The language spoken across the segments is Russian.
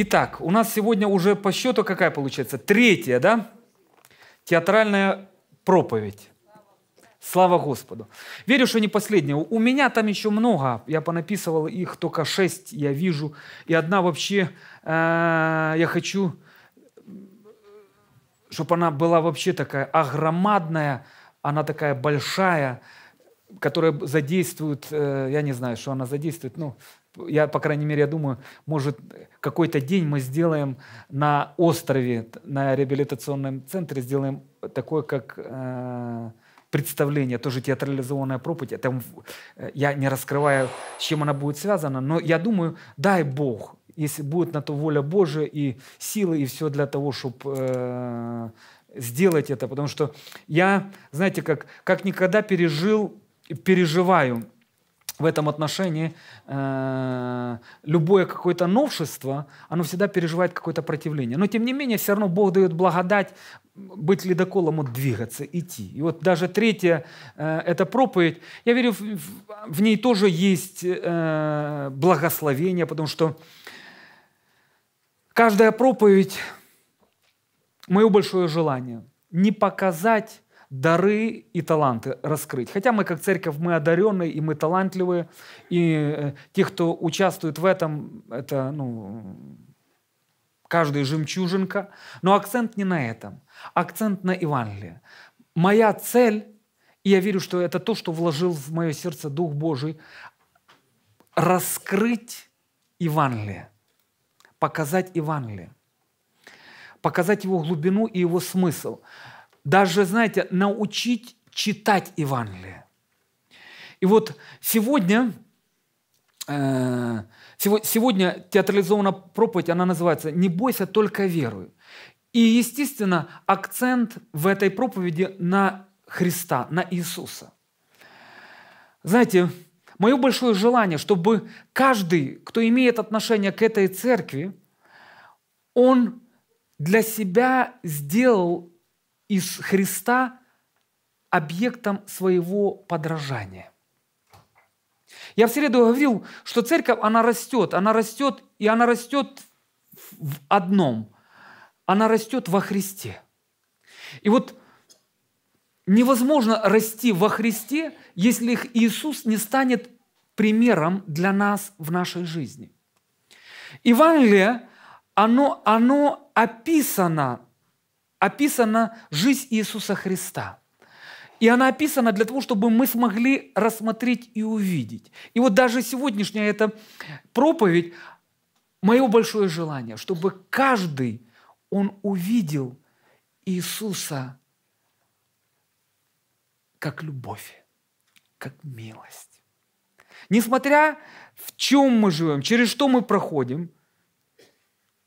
Итак, у нас сегодня уже по счету какая получается? Третья, да? Театральная проповедь. Слава Господу. Верю, что не последняя. У меня там еще много. Я понаписывал их только шесть, я вижу. И одна вообще, э, я хочу, чтобы она была вообще такая огромадная, она такая большая, которая задействует, э, я не знаю, что она задействует, ну, я, по крайней мере, я думаю, может, какой-то день мы сделаем на острове, на реабилитационном центре, сделаем такое, как э, представление, тоже театрализованная проповедь. Это, э, я не раскрываю, с чем она будет связана, но я думаю, дай Бог, если будет на то воля Божия и силы, и все для того, чтобы э, сделать это. Потому что я, знаете, как, как никогда пережил, переживаю – в этом отношении э, любое какое-то новшество, оно всегда переживает какое-то противление. Но тем не менее, все равно Бог дает благодать быть ледоколом, вот двигаться, идти. И вот даже третья э, эта проповедь, я верю, в, в ней тоже есть э, благословение, потому что каждая проповедь, мое большое желание, не показать дары и таланты раскрыть. Хотя мы как церковь, мы одаренные, и мы талантливые, и э, те, кто участвует в этом, это, ну, каждый жемчужинка. Но акцент не на этом, акцент на Евангелие. Моя цель, и я верю, что это то, что вложил в мое сердце Дух Божий, раскрыть Евангелие, показать Евангелие, показать его глубину и его смысл – даже, знаете, научить читать Евангелие. И вот сегодня, э, сегодня театрализованная проповедь, она называется «Не бойся, только веруй». И, естественно, акцент в этой проповеди на Христа, на Иисуса. Знаете, мое большое желание, чтобы каждый, кто имеет отношение к этой церкви, он для себя сделал из Христа объектом своего подражания. Я в среду говорил, что церковь, она растет, она растет, и она растет в одном. Она растет во Христе. И вот невозможно расти во Христе, если Иисус не станет примером для нас в нашей жизни. Евангелие, оно, оно описано описана жизнь Иисуса Христа. И она описана для того, чтобы мы смогли рассмотреть и увидеть. И вот даже сегодняшняя эта проповедь, мое большое желание, чтобы каждый, он увидел Иисуса как любовь, как милость. Несмотря в чем мы живем, через что мы проходим,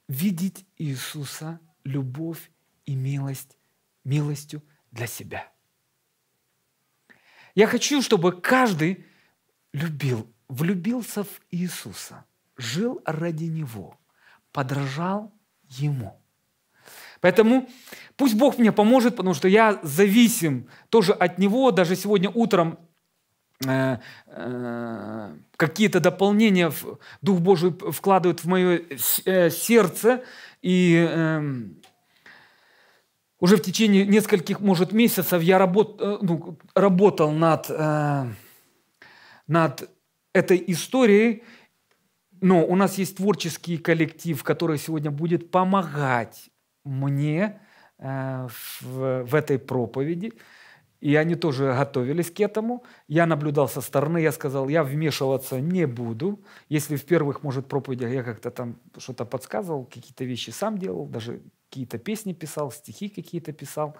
видеть Иисуса – любовь и милость милостью для себя. Я хочу, чтобы каждый любил, влюбился в Иисуса, жил ради Него, подражал Ему. Поэтому пусть Бог мне поможет, потому что я зависим тоже от Него. Даже сегодня утром э, э, какие-то дополнения в Дух Божий вкладывает в мое э, сердце. И э, уже в течение нескольких, может, месяцев я работ, э, ну, работал над, э, над этой историей, но у нас есть творческий коллектив, который сегодня будет помогать мне э, в, в этой проповеди. И они тоже готовились к этому. Я наблюдал со стороны, я сказал, я вмешиваться не буду. Если в первых, может, проповедях я как-то там что-то подсказывал, какие-то вещи сам делал, даже какие-то песни писал, стихи какие-то писал,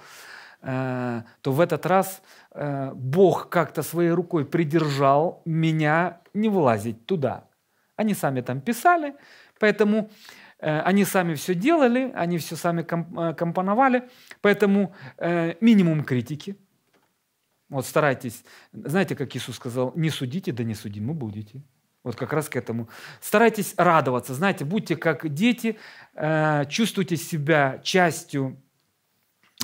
э, то в этот раз э, Бог как-то своей рукой придержал меня не влазить туда. Они сами там писали, поэтому э, они сами все делали, они все сами компоновали, поэтому минимум критики. Вот старайтесь, знаете, как Иисус сказал, не судите, да не судимы будете. Вот как раз к этому. Старайтесь радоваться, знаете, будьте как дети, э, чувствуйте себя частью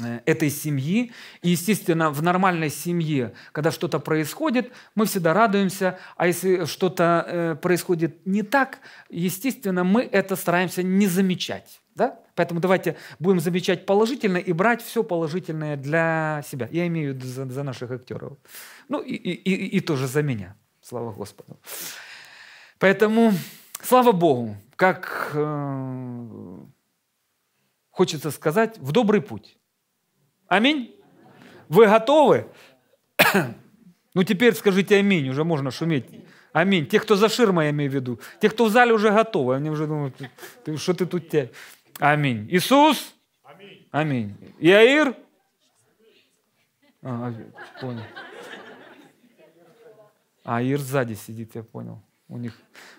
э, этой семьи. И, естественно, в нормальной семье, когда что-то происходит, мы всегда радуемся, а если что-то э, происходит не так, естественно, мы это стараемся не замечать. Да? Поэтому давайте будем замечать положительное и брать все положительное для себя. Я имею в виду за, за наших актеров. Ну и, и, и, и тоже за меня. Слава Господу. Поэтому, слава Богу, как э, хочется сказать, в добрый путь. Аминь. Вы готовы? Ну теперь скажите аминь, уже можно шуметь. Аминь. Те, кто за ширмой, я имею в виду. Те, кто в зале уже готовы. Они уже думают, ты, что ты тут тебя... Аминь. Иисус? Аминь. аминь. Яир? А, а понял. А Ир сзади сидит, я понял. У них,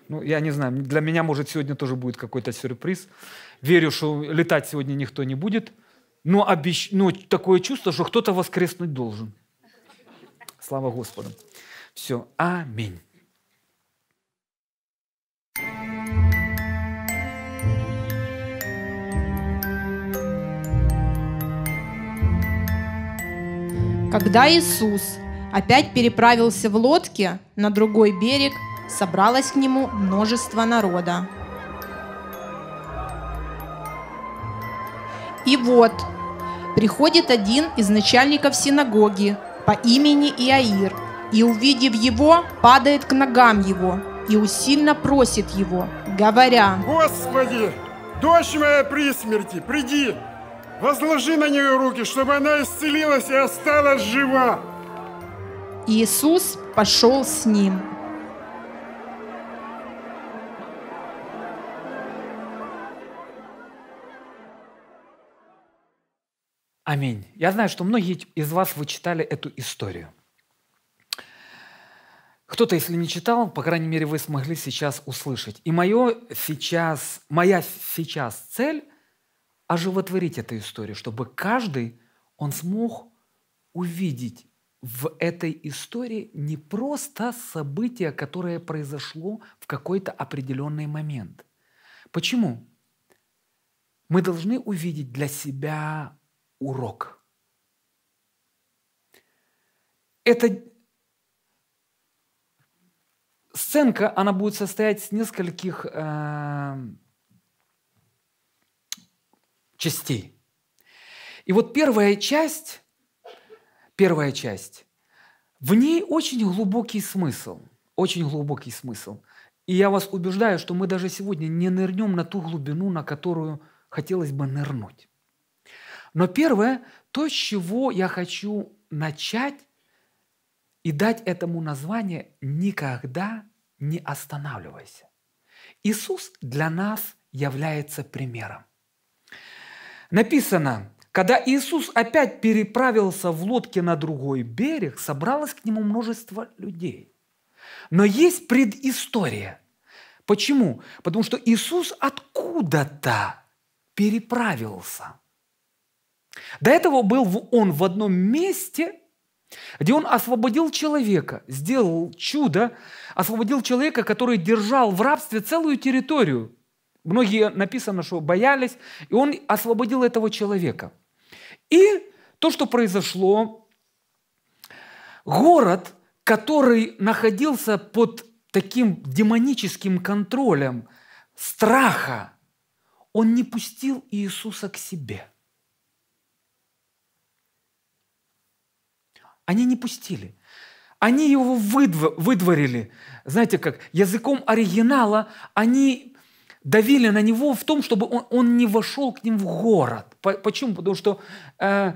ну, я не знаю, для меня, может, сегодня тоже будет какой-то сюрприз. Верю, что летать сегодня никто не будет, но, обещ... но такое чувство, что кто-то воскреснуть должен. Слава Господу. Все. Аминь. Когда Иисус опять переправился в лодке на другой берег, собралось к нему множество народа. И вот приходит один из начальников синагоги по имени Иаир, и, увидев его, падает к ногам его и усильно просит его, говоря, «Господи, дочь моя при смерти, приди, возложи на нее руки, чтобы она исцелилась и осталась жива!» Иисус пошел с ним – Аминь. Я знаю, что многие из вас вы читали эту историю. Кто-то, если не читал, по крайней мере, вы смогли сейчас услышать. И мое сейчас, моя сейчас цель – оживотворить эту историю, чтобы каждый, он смог увидеть в этой истории не просто событие, которое произошло в какой-то определенный момент. Почему? Мы должны увидеть для себя урок. Эта сценка, она будет состоять из нескольких э, частей. И вот первая часть, первая часть, в ней очень глубокий смысл, очень глубокий смысл. И я вас убеждаю, что мы даже сегодня не нырнем на ту глубину, на которую хотелось бы нырнуть. Но первое, то, с чего я хочу начать и дать этому название «Никогда не останавливайся». Иисус для нас является примером. Написано, когда Иисус опять переправился в лодке на другой берег, собралось к нему множество людей. Но есть предыстория. Почему? Потому что Иисус откуда-то переправился – до этого был он в одном месте, где он освободил человека, сделал чудо, освободил человека, который держал в рабстве целую территорию. Многие написано, что боялись, и он освободил этого человека. И то, что произошло, город, который находился под таким демоническим контролем страха, он не пустил Иисуса к себе – Они не пустили. Они его выдворили. Знаете как, языком оригинала они давили на него в том, чтобы он, он не вошел к ним в город. Почему? Потому что э,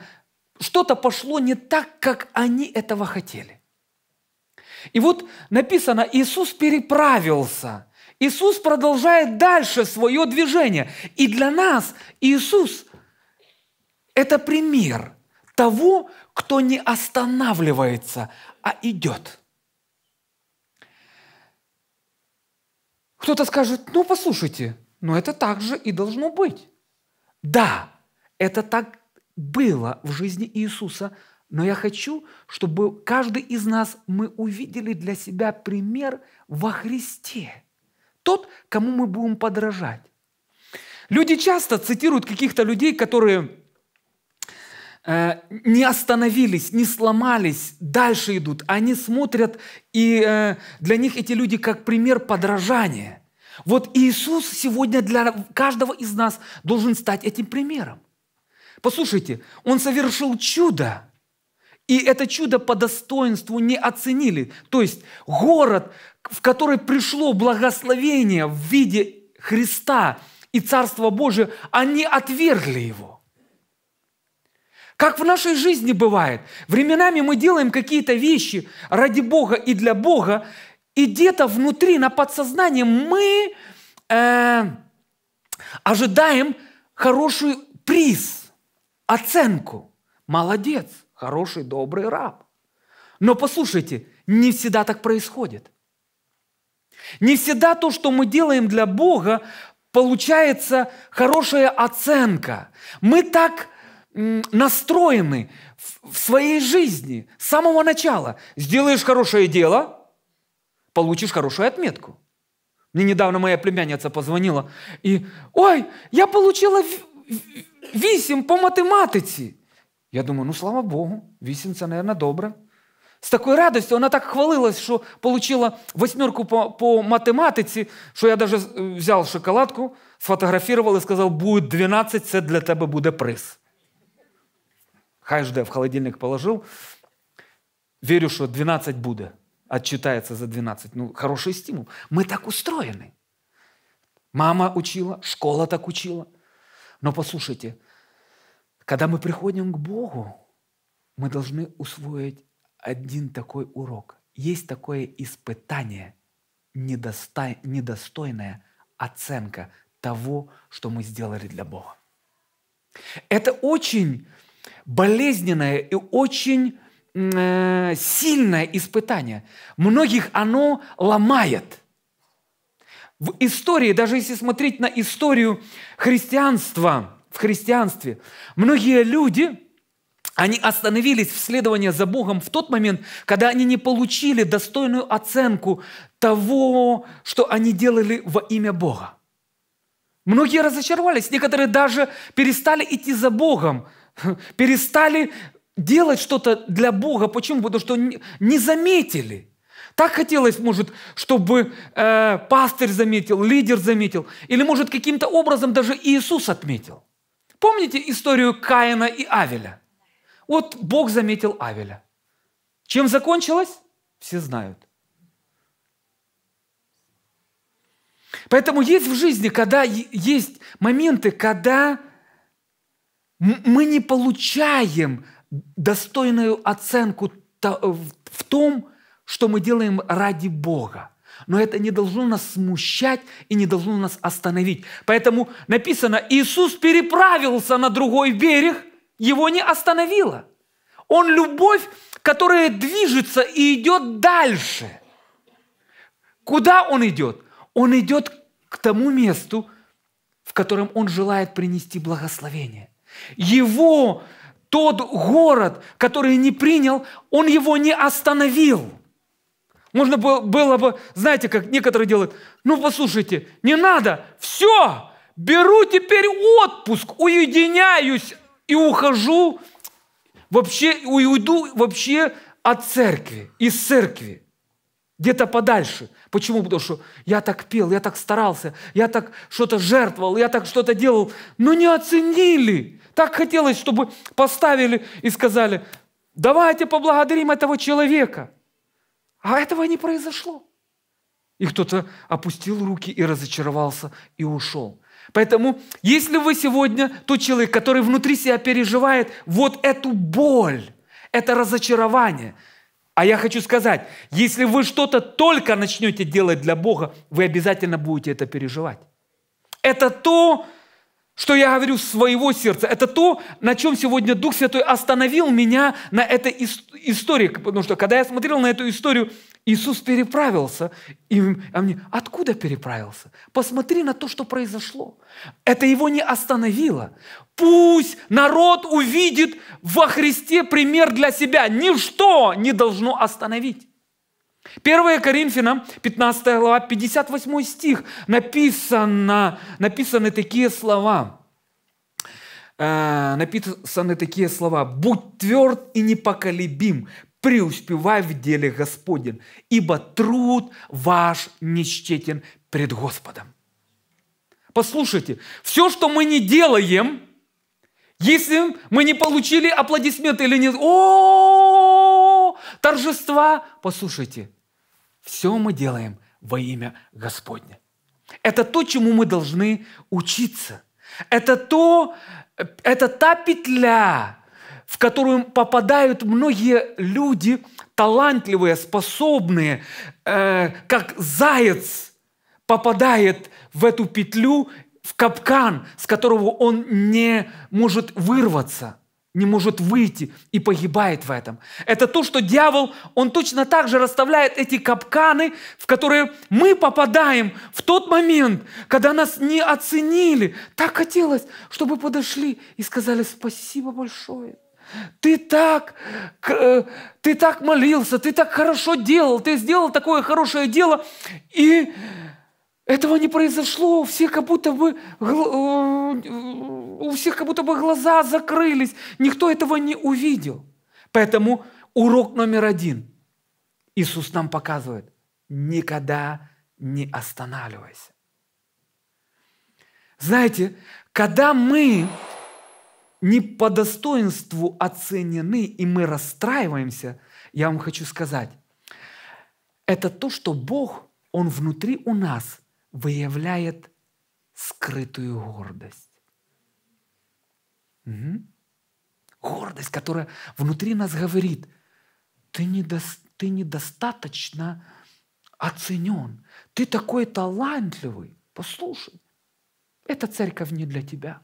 что-то пошло не так, как они этого хотели. И вот написано, Иисус переправился. Иисус продолжает дальше свое движение. И для нас Иисус – это пример того, кто не останавливается, а идет. Кто-то скажет, ну послушайте, но это так же и должно быть. Да, это так было в жизни Иисуса, но я хочу, чтобы каждый из нас мы увидели для себя пример во Христе. Тот, кому мы будем подражать. Люди часто цитируют каких-то людей, которые Э, не остановились, не сломались, дальше идут. Они смотрят, и э, для них эти люди как пример подражания. Вот Иисус сегодня для каждого из нас должен стать этим примером. Послушайте, Он совершил чудо, и это чудо по достоинству не оценили. То есть город, в который пришло благословение в виде Христа и Царства Божия, они отвергли его. Как в нашей жизни бывает. Временами мы делаем какие-то вещи ради Бога и для Бога, и где-то внутри, на подсознании мы э, ожидаем хороший приз, оценку. Молодец, хороший, добрый раб. Но послушайте, не всегда так происходит. Не всегда то, что мы делаем для Бога, получается хорошая оценка. Мы так настроены в своей жизни с самого начала. Сделаешь хорошее дело, получишь хорошую отметку. Мне недавно моя племянница позвонила и «Ой, я получила висим по математике». Я думаю, ну слава Богу, висимца, наверное, добра С такой радостью она так хвалилась, что получила восьмерку по, по математике, что я даже э, взял шоколадку, сфотографировал и сказал, будет 12, это для тебя будет приз каждое в холодильник положил. Верю, что 12 будет отчитается за 12. Ну, хороший стимул. Мы так устроены. Мама учила, школа так учила. Но послушайте, когда мы приходим к Богу, мы должны усвоить один такой урок. Есть такое испытание, недостой, недостойная оценка того, что мы сделали для Бога. Это очень болезненное и очень э, сильное испытание. Многих оно ломает. В истории, даже если смотреть на историю христианства, в христианстве, многие люди, они остановились в следовании за Богом в тот момент, когда они не получили достойную оценку того, что они делали во имя Бога. Многие разочаровались, некоторые даже перестали идти за Богом – перестали делать что-то для Бога. Почему? Потому что не заметили. Так хотелось, может, чтобы э, пастырь заметил, лидер заметил, или, может, каким-то образом даже Иисус отметил. Помните историю Каина и Авеля? Вот Бог заметил Авеля. Чем закончилось? Все знают. Поэтому есть в жизни, когда есть моменты, когда мы не получаем достойную оценку э, в том, что мы делаем ради Бога. Но это не должно нас смущать и не должно нас остановить. Поэтому написано, Иисус переправился на другой берег, его не остановило. Он любовь, которая движется и идет дальше. Куда он идет? Он идет к тому месту, в котором он желает принести благословение. Его тот город, который не принял, он его не остановил. Можно было бы, знаете, как некоторые делают, ну послушайте, не надо, все, беру теперь отпуск, уединяюсь и ухожу, вообще уйду вообще от церкви, из церкви, где-то подальше. Почему? Потому что я так пел, я так старался, я так что-то жертвовал, я так что-то делал, но не оценили. Так хотелось, чтобы поставили и сказали, давайте поблагодарим этого человека. А этого не произошло. И кто-то опустил руки и разочаровался и ушел. Поэтому, если вы сегодня тот человек, который внутри себя переживает вот эту боль, это разочарование, а я хочу сказать, если вы что-то только начнете делать для Бога, вы обязательно будете это переживать. Это то, что я говорю своего сердца, это то, на чем сегодня Дух Святой остановил меня на этой истории. Потому что, когда я смотрел на эту историю, Иисус переправился. И, а мне, откуда переправился? Посмотри на то, что произошло. Это его не остановило. Пусть народ увидит во Христе пример для себя. Ничто не должно остановить. 1 Коринфянам, 15 глава, 58 стих, написано, написаны такие слова. Э, написаны такие слова. «Будь тверд и непоколебим, преуспевай в деле Господен, ибо труд ваш нещетен пред Господом». Послушайте, все, что мы не делаем, если мы не получили аплодисменты или не... О, торжества. Послушайте, все мы делаем во имя Господне. Это то, чему мы должны учиться. Это то, это та петля, в которую попадают многие люди, талантливые, способные, э, как заяц попадает в эту петлю, в капкан, с которого он не может вырваться – не может выйти и погибает в этом. Это то, что дьявол, он точно так же расставляет эти капканы, в которые мы попадаем в тот момент, когда нас не оценили. Так хотелось, чтобы подошли и сказали спасибо большое. Ты так, э, ты так молился, ты так хорошо делал, ты сделал такое хорошее дело, и этого не произошло, у всех как будто бы э, у всех как будто бы глаза закрылись, никто этого не увидел. Поэтому урок номер один. Иисус нам показывает, никогда не останавливайся. Знаете, когда мы не по достоинству оценены, и мы расстраиваемся, я вам хочу сказать, это то, что Бог, Он внутри у нас выявляет скрытую гордость. Угу. Гордость, которая внутри нас говорит, ты, недо, ты недостаточно оценен, ты такой талантливый, послушай, эта церковь не для тебя.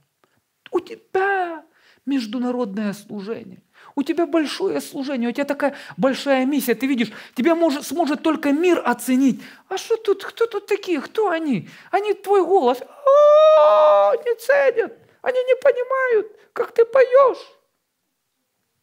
У тебя международное служение. У тебя большое служение, у тебя такая большая миссия. Ты видишь, тебя может, сможет только мир оценить. А что тут, кто тут такие, кто они? Они твой голос а, не ценят, они не понимают, как ты поешь.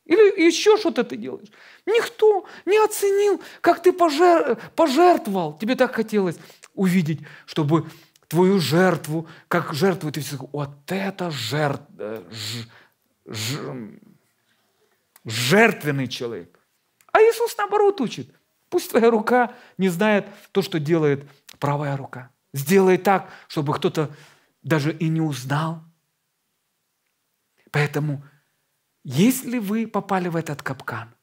Или еще что-то ты делаешь. Никто не оценил, как ты пожер... пожертвовал. Тебе так хотелось увидеть, чтобы твою жертву, как жертву, ты все вот это жертва, э, ж... ж жертвенный человек. А Иисус наоборот учит. Пусть твоя рука не знает то, что делает правая рука. Сделай так, чтобы кто-то даже и не узнал. Поэтому, если вы попали в этот капкан,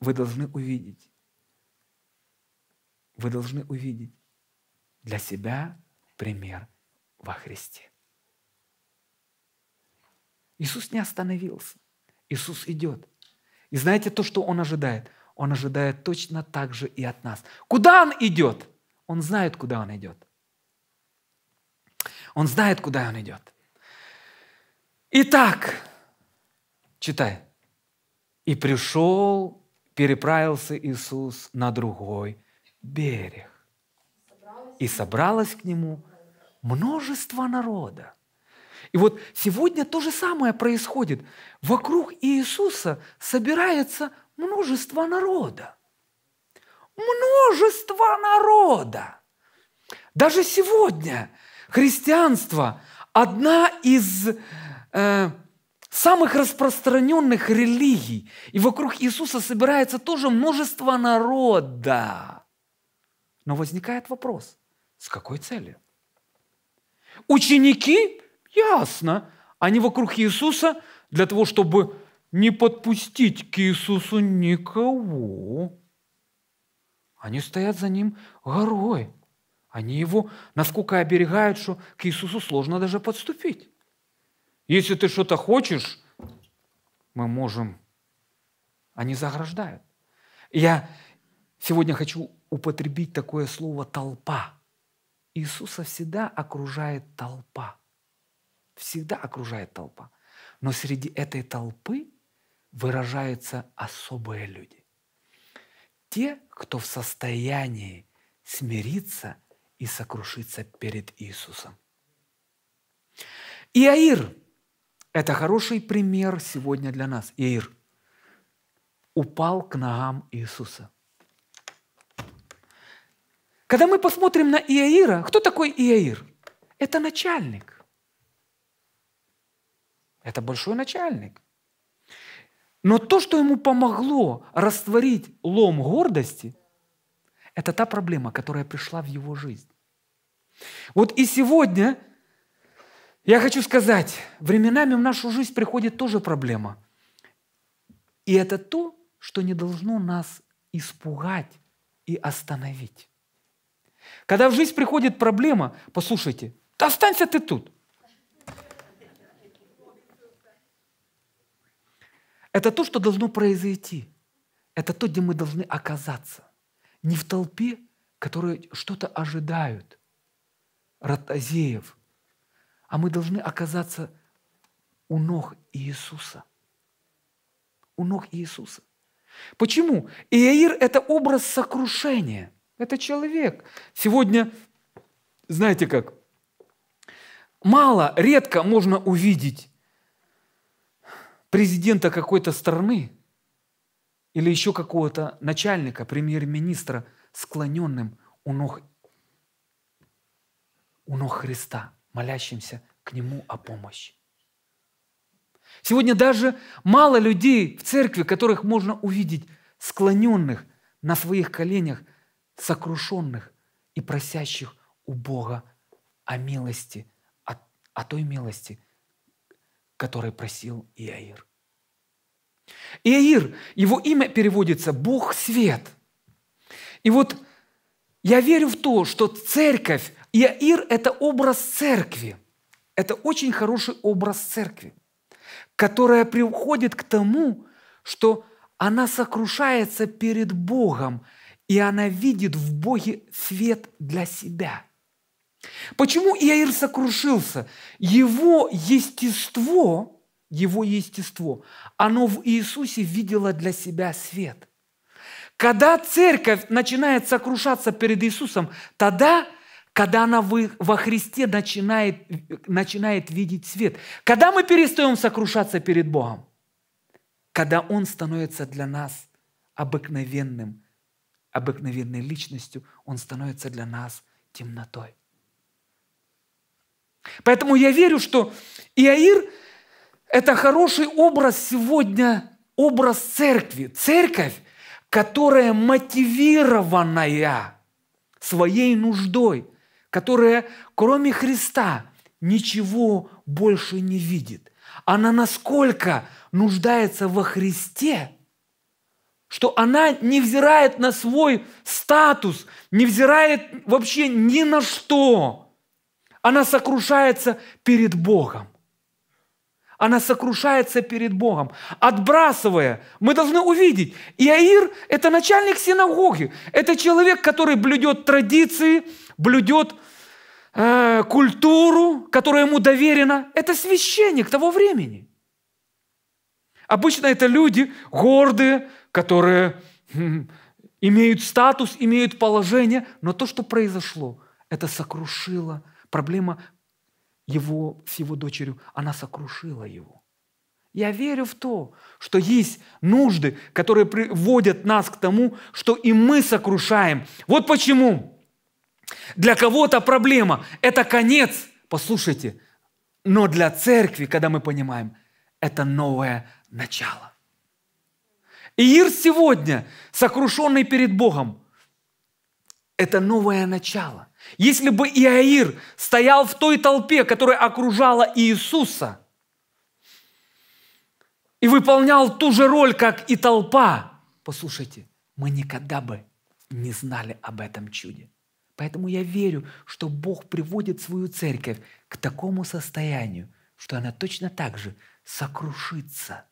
вы должны увидеть, вы должны увидеть для себя пример во Христе. Иисус не остановился. Иисус идет. И знаете то, что Он ожидает? Он ожидает точно так же и от нас. Куда Он идет? Он знает, куда Он идет. Он знает, куда Он идет. Итак, читай. «И пришел, переправился Иисус на другой берег. И собралось к Нему множество народа, и вот сегодня то же самое происходит. Вокруг Иисуса собирается множество народа. Множество народа. Даже сегодня христианство одна из э, самых распространенных религий. И вокруг Иисуса собирается тоже множество народа. Но возникает вопрос, с какой целью? Ученики Ясно. Они вокруг Иисуса для того, чтобы не подпустить к Иисусу никого. Они стоят за ним горой. Они его насколько оберегают, что к Иисусу сложно даже подступить. Если ты что-то хочешь, мы можем. Они заграждают. Я сегодня хочу употребить такое слово «толпа». Иисуса всегда окружает толпа – всегда окружает толпа. Но среди этой толпы выражаются особые люди. Те, кто в состоянии смириться и сокрушиться перед Иисусом. Иаир – это хороший пример сегодня для нас. Иаир упал к ногам Иисуса. Когда мы посмотрим на Иаира, кто такой Иаир? Это начальник. Это большой начальник. Но то, что ему помогло растворить лом гордости, это та проблема, которая пришла в его жизнь. Вот и сегодня я хочу сказать, временами в нашу жизнь приходит тоже проблема. И это то, что не должно нас испугать и остановить. Когда в жизнь приходит проблема, послушайте, останься ты тут – Это то, что должно произойти. Это то, где мы должны оказаться. Не в толпе, которые что-то ожидают, Ратазеев, а мы должны оказаться у ног Иисуса. У ног Иисуса. Почему? Иаир – это образ сокрушения. Это человек. Сегодня, знаете как, мало, редко можно увидеть президента какой-то страны или еще какого-то начальника, премьер-министра, склоненным у ног, у ног Христа, молящимся к Нему о помощи. Сегодня даже мало людей в церкви, которых можно увидеть склоненных на своих коленях, сокрушенных и просящих у Бога о милости, о, о той милости, который просил Иаир. Иаир, его имя переводится «Бог свет». И вот я верю в то, что церковь, Иаир – это образ церкви. Это очень хороший образ церкви, которая приходит к тому, что она сокрушается перед Богом, и она видит в Боге свет для себя – Почему Иаир сокрушился? Его естество, его естество, оно в Иисусе видело для себя свет. Когда церковь начинает сокрушаться перед Иисусом, тогда когда она во Христе начинает, начинает видеть свет. Когда мы перестаем сокрушаться перед Богом? Когда Он становится для нас обыкновенным, обыкновенной личностью, Он становится для нас темнотой. Поэтому я верю, что Иаир – это хороший образ сегодня, образ церкви. Церковь, которая мотивированная своей нуждой, которая, кроме Христа, ничего больше не видит. Она насколько нуждается во Христе, что она не взирает на свой статус, не взирает вообще ни на что, она сокрушается перед Богом. Она сокрушается перед Богом, отбрасывая. Мы должны увидеть, Иаир – это начальник синагоги. Это человек, который блюдет традиции, блюдет э, культуру, которая ему доверена. Это священник того времени. Обычно это люди гордые, которые хм, имеют статус, имеют положение, но то, что произошло, это сокрушило Проблема его с его дочерью, она сокрушила его. Я верю в то, что есть нужды, которые приводят нас к тому, что и мы сокрушаем. Вот почему для кого-то проблема – это конец. Послушайте, но для церкви, когда мы понимаем, это новое начало. Иир сегодня, сокрушенный перед Богом, это новое начало. Если бы Иаир стоял в той толпе, которая окружала Иисуса, и выполнял ту же роль, как и толпа, послушайте, мы никогда бы не знали об этом чуде. Поэтому я верю, что Бог приводит свою церковь к такому состоянию, что она точно так же сокрушится,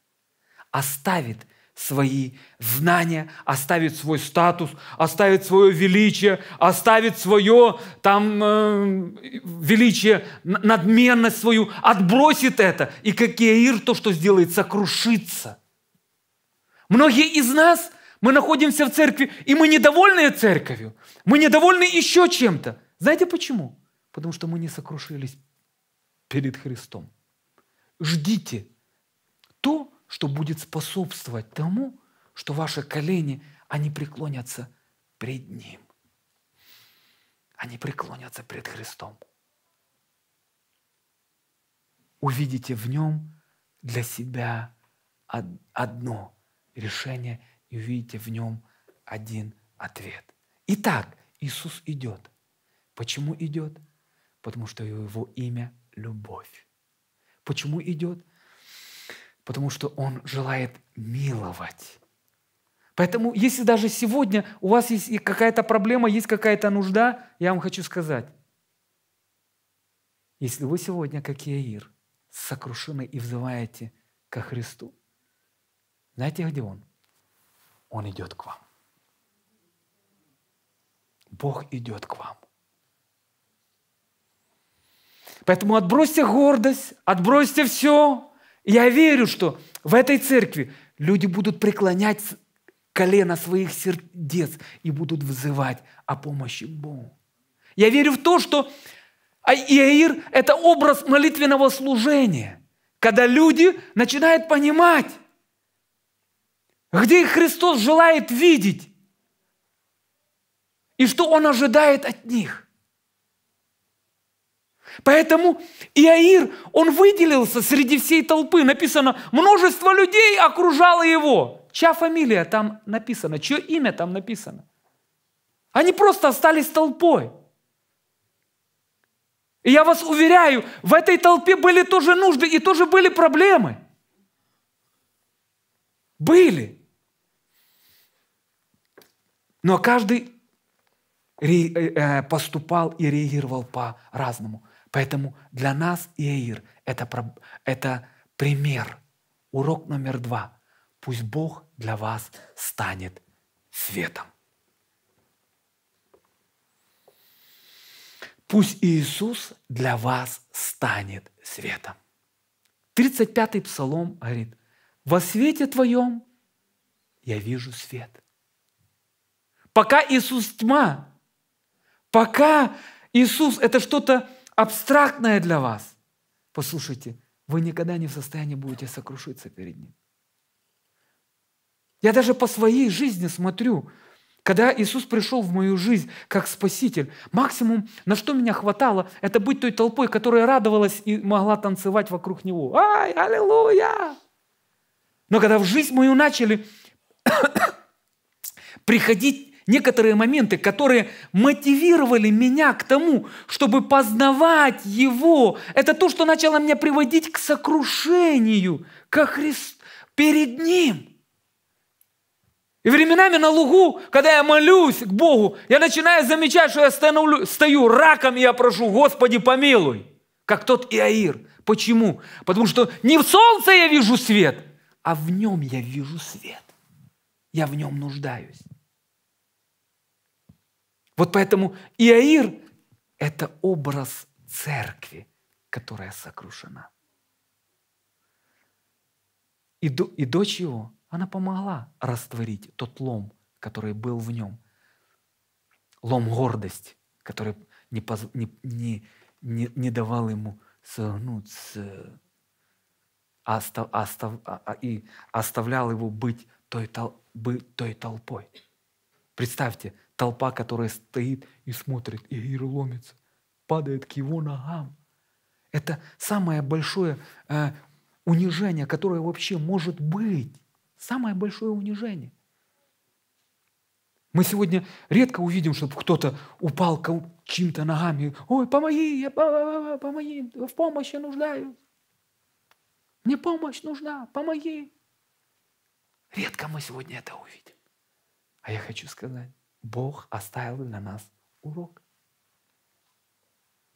оставит свои знания, оставит свой статус, оставит свое величие, оставит свое там э, величие, надменность свою, отбросит это. И как Иаир то, что сделает, сокрушится. Многие из нас, мы находимся в церкви, и мы недовольны церковью, мы недовольны еще чем-то. Знаете почему? Потому что мы не сокрушились перед Христом. Ждите то, что будет способствовать тому, что ваши колени, они преклонятся пред Ним. Они преклонятся пред Христом. Увидите в Нем для себя одно решение и увидите в Нем один ответ. Итак, Иисус идет. Почему идет? Потому что Его имя – любовь. Почему идет? Потому что Он желает миловать. Поэтому, если даже сегодня у вас есть какая-то проблема, есть какая-то нужда, я вам хочу сказать, если вы сегодня, как Иаир, сокрушены и взываете ко Христу, знаете, где Он? Он идет к вам. Бог идет к вам. Поэтому отбросьте гордость, отбросьте все, я верю, что в этой церкви люди будут преклонять колено своих сердец и будут взывать о помощи Богу. Я верю в то, что а, Иаир – это образ молитвенного служения, когда люди начинают понимать, где их Христос желает видеть и что Он ожидает от них. Поэтому Иаир, он выделился среди всей толпы. Написано, множество людей окружало его. Чья фамилия там написана? Чье имя там написано? Они просто остались толпой. И я вас уверяю, в этой толпе были тоже нужды и тоже были проблемы. Были. Но каждый э, э, поступал и реагировал по-разному. Поэтому для нас Иаир – это, это пример, урок номер два. Пусть Бог для вас станет светом. Пусть Иисус для вас станет светом. 35-й псалом говорит, во свете Твоем я вижу свет. Пока Иисус тьма, пока Иисус это что-то абстрактное для вас, послушайте, вы никогда не в состоянии будете сокрушиться перед Ним. Я даже по своей жизни смотрю, когда Иисус пришел в мою жизнь как Спаситель, максимум, на что меня хватало, это быть той толпой, которая радовалась и могла танцевать вокруг Него. Ай, аллилуйя! Но когда в жизнь мою начали приходить некоторые моменты, которые мотивировали меня к тому, чтобы познавать Его. Это то, что начало меня приводить к сокрушению, к Христу, перед Ним. И временами на лугу, когда я молюсь к Богу, я начинаю замечать, что я становлю, стою раком, и я прошу, Господи, помилуй, как тот Иаир. Почему? Потому что не в солнце я вижу свет, а в нем я вижу свет. Я в нем нуждаюсь. Вот поэтому Иаир – это образ церкви, которая сокрушена. И, и дочь его, она помогла растворить тот лом, который был в нем. Лом гордость, который не, поз, не, не, не, не давал ему согнуться, а а остав, остав, а, и оставлял его быть той, тол, быть той толпой. Представьте – Толпа, которая стоит и смотрит, и Иир ломится, падает к его ногам. Это самое большое э, унижение, которое вообще может быть. Самое большое унижение. Мы сегодня редко увидим, чтобы кто-то упал чьим-то ногами. Ой, помоги, я, помоги, в помощи нуждаюсь. Мне помощь нужна, помоги. Редко мы сегодня это увидим. А я хочу сказать, Бог оставил для нас урок.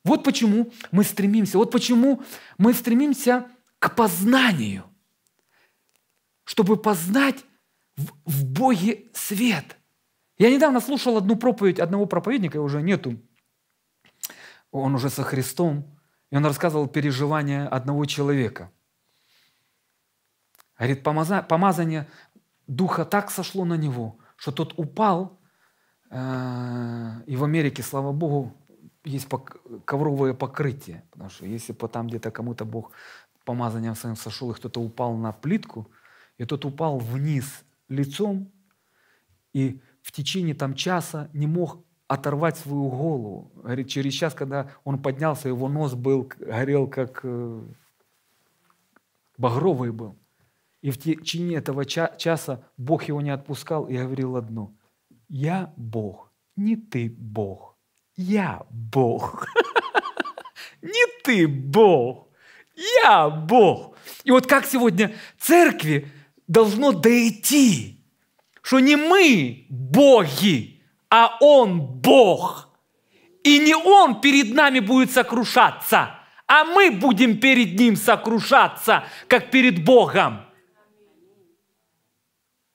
Вот почему мы стремимся, вот почему мы стремимся к познанию, чтобы познать в, в Боге свет. Я недавно слушал одну проповедь одного проповедника, его уже нету, он уже со Христом, и он рассказывал переживания одного человека. Говорит, помазание Духа так сошло на него, что тот упал Э, и в Америке, слава Богу, есть ковровое покрытие. Потому что если бы там где-то кому-то Бог помазанием своим сошел, и кто-то упал на плитку, и тот упал вниз лицом, и в течение там часа не мог оторвать свою голову. Говорит, через час, когда он поднялся, его нос был, горел как э, багровый был. И в течение этого часа Бог его не отпускал и говорил одно – я Бог, не ты Бог. Я Бог. Не ты Бог. Я Бог. И вот как сегодня церкви должно дойти, что не мы боги, а Он Бог. И не Он перед нами будет сокрушаться, а мы будем перед Ним сокрушаться, как перед Богом.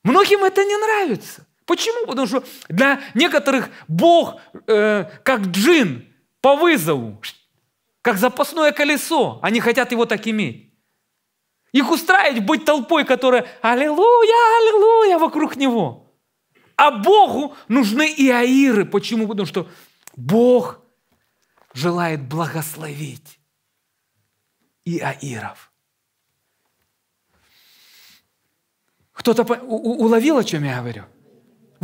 Многим это не нравится. Почему? Потому что для некоторых Бог э, как джин по вызову, как запасное колесо. Они хотят его так иметь. Их устраивать быть толпой, которая «Аллилуйя, аллилуйя» вокруг него. А Богу нужны и аиры. Почему? Потому что Бог желает благословить и аиров. Кто-то уловил, о чем я говорю?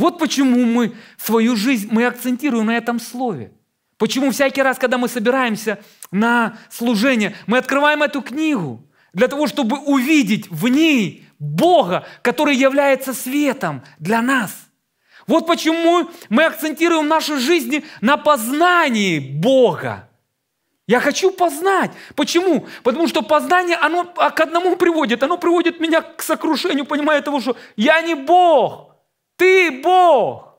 Вот почему мы свою жизнь, мы акцентируем на этом слове. Почему всякий раз, когда мы собираемся на служение, мы открываем эту книгу для того, чтобы увидеть в ней Бога, который является светом для нас. Вот почему мы акцентируем наши жизни на познании Бога. Я хочу познать. Почему? Потому что познание, оно к одному приводит. Оно приводит меня к сокрушению, понимая того, что я не Бог. Ты Бог.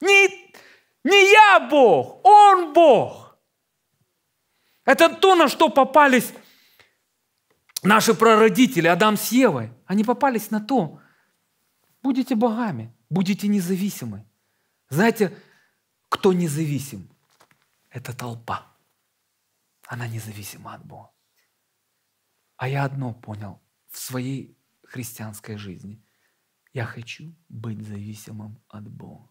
Не, не я Бог, Он Бог. Это то, на что попались наши прародители, Адам с Евой. Они попались на то, будете богами, будете независимы. Знаете, кто независим? Это толпа. Она независима от Бога. А я одно понял в своей христианской жизни. Я хочу быть зависимым от Бога.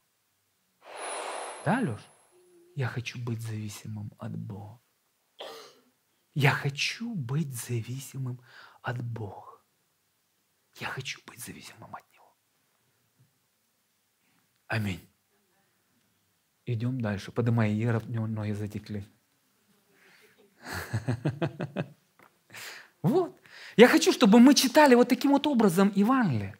Да, Леш? Я хочу быть зависимым от Бога. Я хочу быть зависимым от Бога. Я хочу быть зависимым от Него. Аминь. Идем дальше. Поднимай Ера, ноги затекли. Вот. Я хочу, чтобы мы читали вот таким вот образом Евангелие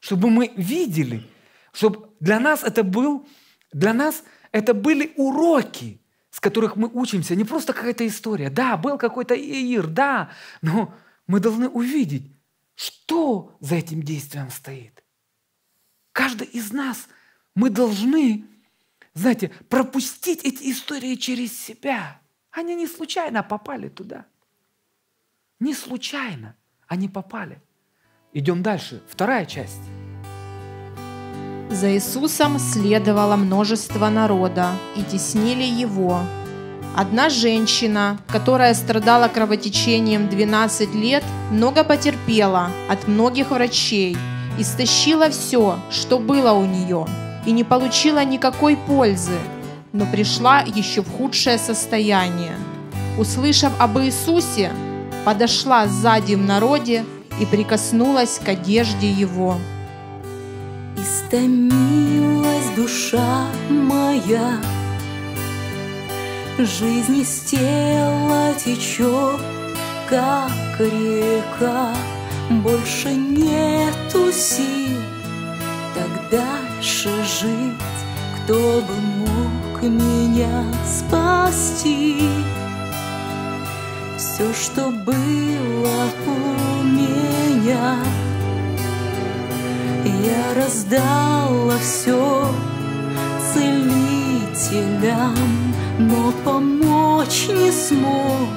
чтобы мы видели, чтобы для нас это был, для нас это были уроки, с которых мы учимся, не просто какая-то история. Да, был какой-то Иир, да, но мы должны увидеть, что за этим действием стоит. Каждый из нас, мы должны, знаете, пропустить эти истории через себя. Они не случайно попали туда. Не случайно они попали. Идем дальше. Вторая часть. За Иисусом следовало множество народа и теснили его. Одна женщина, которая страдала кровотечением 12 лет, много потерпела от многих врачей, истощила все, что было у нее, и не получила никакой пользы, но пришла еще в худшее состояние. Услышав об Иисусе, подошла сзади в народе и прикоснулась к одежде его. Истомилась душа моя, Жизнь из тела течет, как река, Больше нету сил, так дальше жить, Кто бы мог меня спасти? все, что было у меня. Я раздала все целителям, но помочь не смог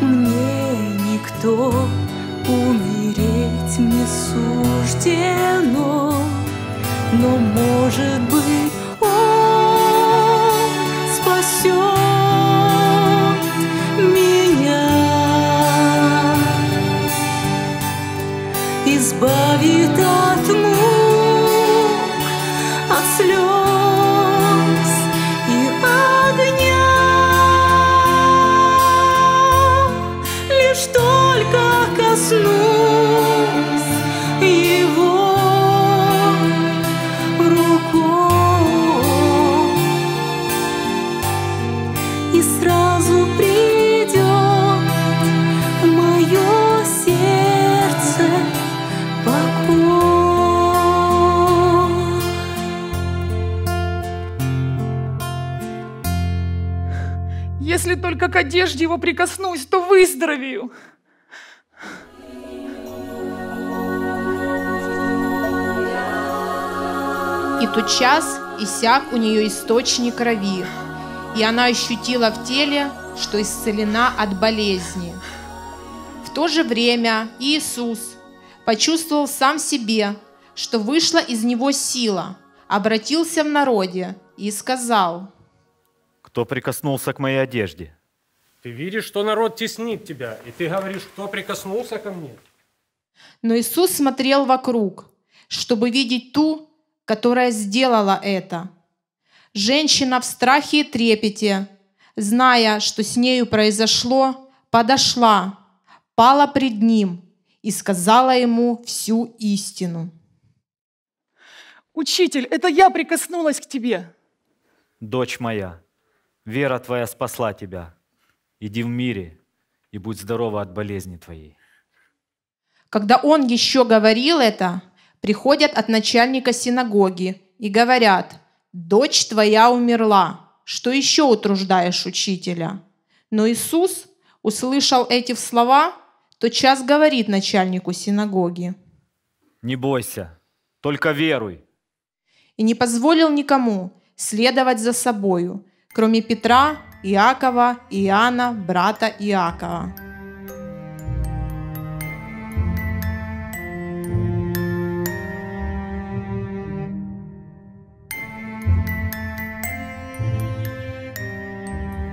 мне никто. Умереть мне суждено, но может быть он спасет. одежде его прикоснусь, то выздоровею. И тот час иссяк у нее источник крови, и она ощутила в теле, что исцелена от болезни. В то же время Иисус почувствовал сам себе, что вышла из него сила, обратился в народе и сказал, «Кто прикоснулся к моей одежде?» Ты видишь, что народ теснит тебя, и ты говоришь, кто прикоснулся ко мне? Но Иисус смотрел вокруг, чтобы видеть ту, которая сделала это. Женщина в страхе и трепете, зная, что с нею произошло, подошла, пала пред ним и сказала ему всю истину. «Учитель, это я прикоснулась к тебе!» «Дочь моя, вера твоя спасла тебя иди в мире и будь здорова от болезни твоей». Когда он еще говорил это, приходят от начальника синагоги и говорят, «Дочь твоя умерла, что еще утруждаешь учителя?» Но Иисус, услышал эти слова, тотчас говорит начальнику синагоги, «Не бойся, только веруй». И не позволил никому следовать за собою, кроме Петра, Иакова, Иоанна, брата Иакова.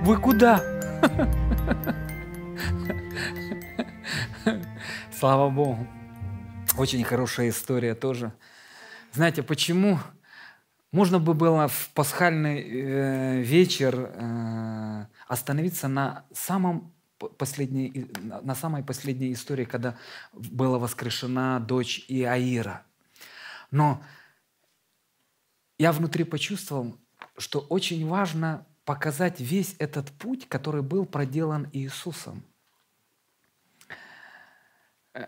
Вы куда? Слава Богу. Очень хорошая история тоже. Знаете, почему можно бы было в пасхальный э, вечер э, остановиться на самом последней, на самой последней истории, когда была воскрешена дочь Иаира. Но я внутри почувствовал, что очень важно показать весь этот путь, который был проделан Иисусом. Э,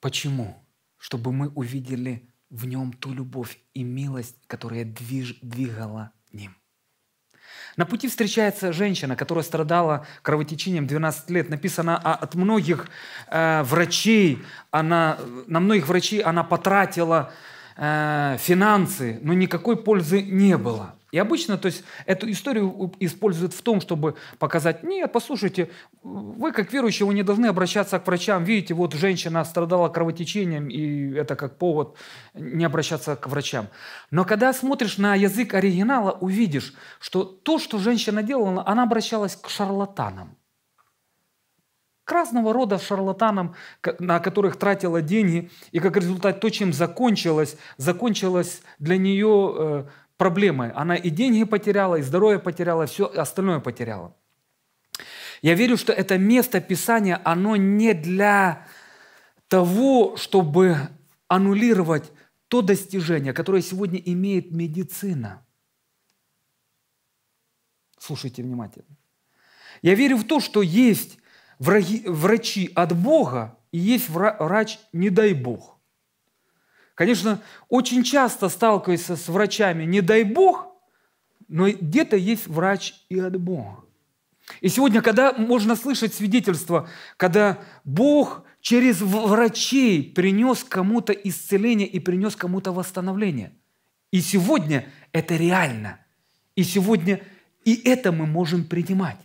почему? Чтобы мы увидели в нем ту любовь и милость, которая движ, двигала ним. На пути встречается женщина, которая страдала кровотечением 12 лет. Написано а от многих э, врачей, она, на многих врачей она потратила э, финансы, но никакой пользы не было. И обычно, то есть, эту историю используют в том, чтобы показать, нет, послушайте, вы как верующие, вы не должны обращаться к врачам. Видите, вот женщина страдала кровотечением, и это как повод не обращаться к врачам. Но когда смотришь на язык оригинала, увидишь, что то, что женщина делала, она обращалась к шарлатанам к разного рода шарлатанам, на которых тратила деньги, и как результат то, чем закончилось, закончилось для нее э, проблемой. Она и деньги потеряла, и здоровье потеряла, все остальное потеряла. Я верю, что это место Писания, оно не для того, чтобы аннулировать то достижение, которое сегодня имеет медицина. Слушайте внимательно. Я верю в то, что есть враги, врачи от Бога и есть врач, не дай Бог. Конечно, очень часто сталкиваешься с врачами, не дай Бог, но где-то есть врач и от Бога. И сегодня, когда можно слышать свидетельство, когда Бог через врачей принес кому-то исцеление и принес кому-то восстановление. И сегодня это реально. И сегодня и это мы можем принимать.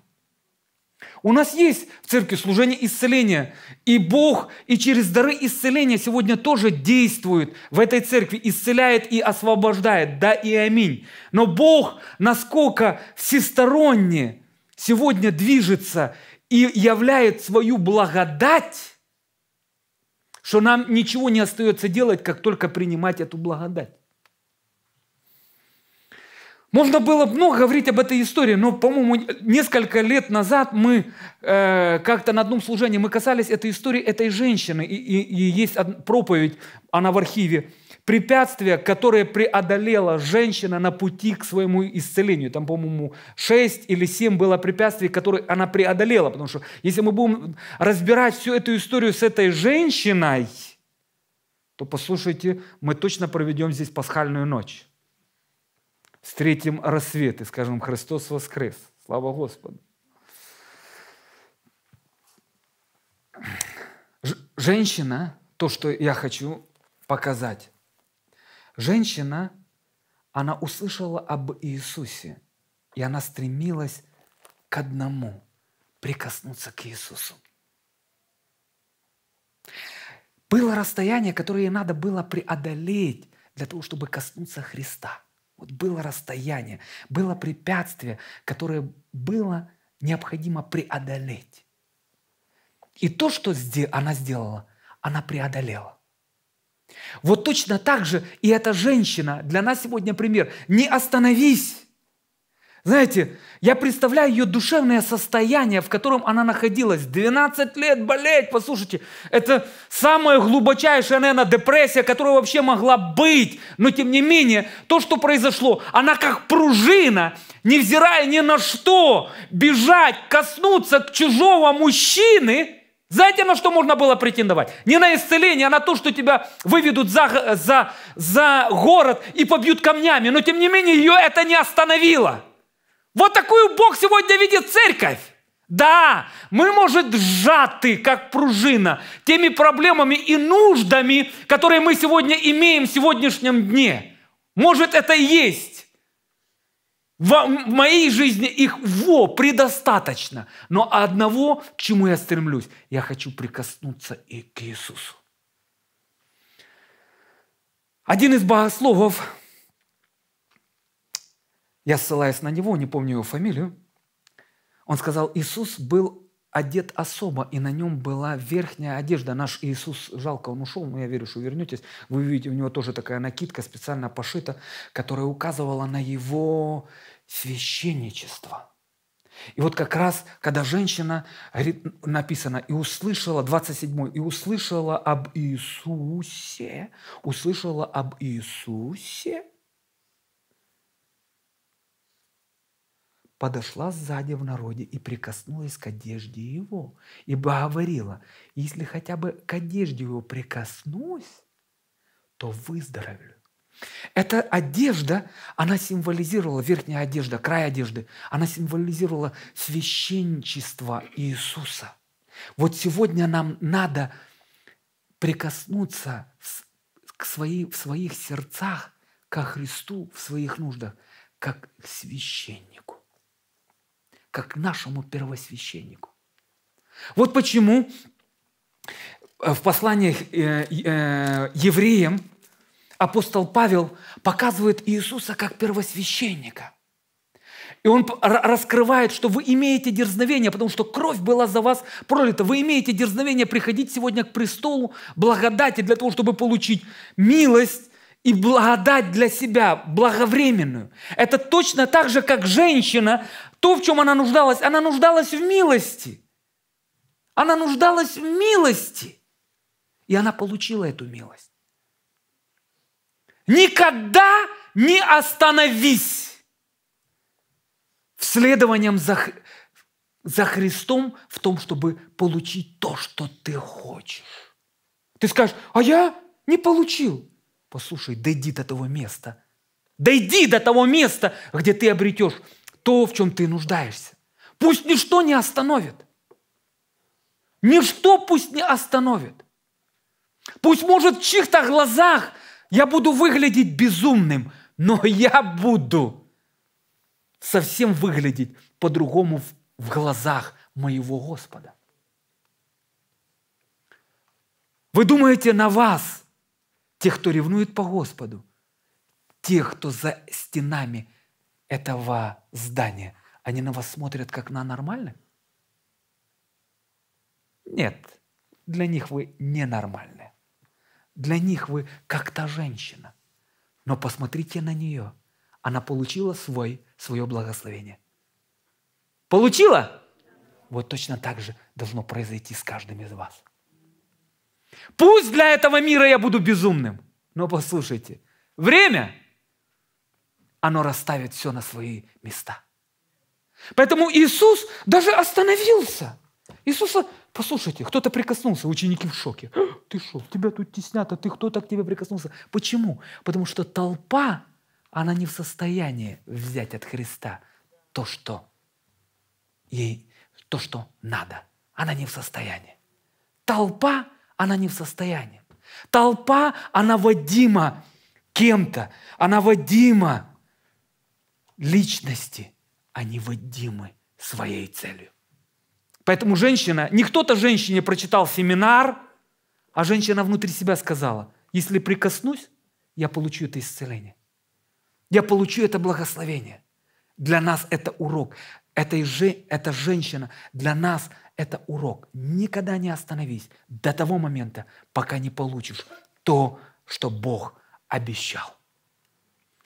У нас есть в церкви служение исцеления. И Бог и через дары исцеления сегодня тоже действует в этой церкви, исцеляет и освобождает. Да и аминь. Но Бог насколько всесторонне сегодня движется и являет свою благодать, что нам ничего не остается делать, как только принимать эту благодать. Можно было много говорить об этой истории, но, по-моему, несколько лет назад мы э, как-то на одном служении мы касались этой истории этой женщины, и, и, и есть проповедь, она в архиве, препятствия, которые преодолела женщина на пути к своему исцелению. Там, по-моему, шесть или семь было препятствий, которые она преодолела, потому что если мы будем разбирать всю эту историю с этой женщиной, то, послушайте, мы точно проведем здесь пасхальную ночь встретим рассвет и скажем, Христос воскрес. Слава Господу. Женщина, то, что я хочу показать. Женщина, она услышала об Иисусе, и она стремилась к одному – прикоснуться к Иисусу. Было расстояние, которое ей надо было преодолеть для того, чтобы коснуться Христа – вот было расстояние, было препятствие, которое было необходимо преодолеть. И то, что она сделала, она преодолела. Вот точно так же и эта женщина, для нас сегодня пример, не остановись, знаете, я представляю ее душевное состояние, в котором она находилась. 12 лет болеть, послушайте, это самая глубочайшая, наверное, депрессия, которая вообще могла быть. Но тем не менее, то, что произошло, она как пружина, невзирая ни на что, бежать, коснуться к чужого мужчины – знаете, на что можно было претендовать? Не на исцеление, а на то, что тебя выведут за, за, за город и побьют камнями. Но тем не менее, ее это не остановило. Вот такую Бог сегодня видит церковь. Да, мы, может, сжаты, как пружина, теми проблемами и нуждами, которые мы сегодня имеем в сегодняшнем дне. Может, это и есть. В моей жизни их во предостаточно. Но одного, к чему я стремлюсь, я хочу прикоснуться и к Иисусу. Один из богословов я ссылаясь на него, не помню его фамилию, он сказал, Иисус был одет особо, и на нем была верхняя одежда. Наш Иисус, жалко, он ушел, но я верю, что вернетесь. Вы видите, у него тоже такая накидка специально пошита, которая указывала на его священничество. И вот как раз, когда женщина, говорит, написано, и услышала, 27 и услышала об Иисусе, услышала об Иисусе – подошла сзади в народе и прикоснулась к одежде его, ибо говорила, если хотя бы к одежде его прикоснусь, то выздоровлю. Эта одежда, она символизировала, верхняя одежда, край одежды, она символизировала священничество Иисуса. Вот сегодня нам надо прикоснуться к своей, в своих сердцах ко Христу, в своих нуждах, как к священнику как нашему первосвященнику. Вот почему э, в посланиях э, э, евреям апостол Павел показывает Иисуса как первосвященника. И он раскрывает, что вы имеете дерзновение, потому что кровь была за вас пролита. Вы имеете дерзновение приходить сегодня к престолу благодати для того, чтобы получить милость и благодать для себя, благовременную. Это точно так же, как женщина, то, в чем она нуждалась, она нуждалась в милости. Она нуждалась в милости. И она получила эту милость. Никогда не остановись в следованием за, за Христом в том, чтобы получить то, что ты хочешь. Ты скажешь, а я не получил. Послушай, дойди до того места. Дойди до того места, где ты обретешь то, в чем ты нуждаешься. Пусть ничто не остановит. Ничто пусть не остановит. Пусть, может, в чьих-то глазах я буду выглядеть безумным, но я буду совсем выглядеть по-другому в глазах моего Господа. Вы думаете, на вас тех, кто ревнует по Господу, тех, кто за стенами этого здания, они на вас смотрят как на нормальных? Нет, для них вы ненормальны. Для них вы как та женщина. Но посмотрите на нее. Она получила свой, свое благословение. Получила? Вот точно так же должно произойти с каждым из вас. Пусть для этого мира я буду безумным, но послушайте, время, оно расставит все на свои места. Поэтому Иисус даже остановился. Иисуса, послушайте, кто-то прикоснулся, ученики в шоке. «А, ты что, тебя тут теснят, а ты кто так к тебе прикоснулся. Почему? Потому что толпа, она не в состоянии взять от Христа то, что ей, то, что надо. Она не в состоянии. Толпа – она не в состоянии. Толпа, она водима кем-то, она водима личности, они а водимы своей целью. Поэтому женщина, не кто-то женщине прочитал семинар, а женщина внутри себя сказала, если прикоснусь, я получу это исцеление. Я получу это благословение. Для нас это урок. Это, это женщина для нас это урок. Никогда не остановись до того момента, пока не получишь то, что Бог обещал.